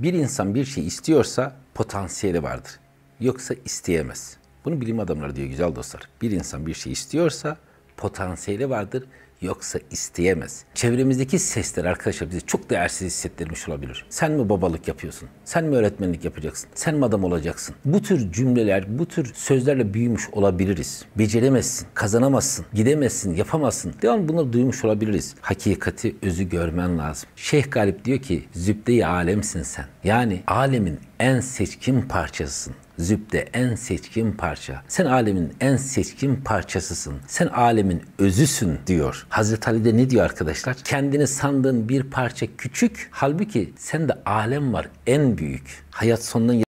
Bir insan bir şey istiyorsa potansiyeli vardır. Yoksa isteyemez. Bunu bilim adamları diyor güzel dostlar. Bir insan bir şey istiyorsa potansiyeli vardır yoksa isteyemez. Çevremizdeki sesler arkadaşlar bizi çok değersiz hissettirmiş olabilir. Sen mi babalık yapıyorsun? Sen mi öğretmenlik yapacaksın? Sen mi adam olacaksın? Bu tür cümleler, bu tür sözlerle büyümüş olabiliriz. Beceremezsin, kazanamazsın, gidemezsin, yapamazsın. Devam bunları duymuş olabiliriz. Hakikati, özü görmen lazım. Şeyh Galip diyor ki zübde-i alemsin sen. Yani alemin en seçkin parçasısın. Zübde en seçkin parça. Sen alemin en seçkin parçasısın. Sen alemin özüsün diyor. Hazreti Ali de ne diyor arkadaşlar? Kendini sandığın bir parça küçük, halbuki sen de alem var en büyük. Hayat sonundan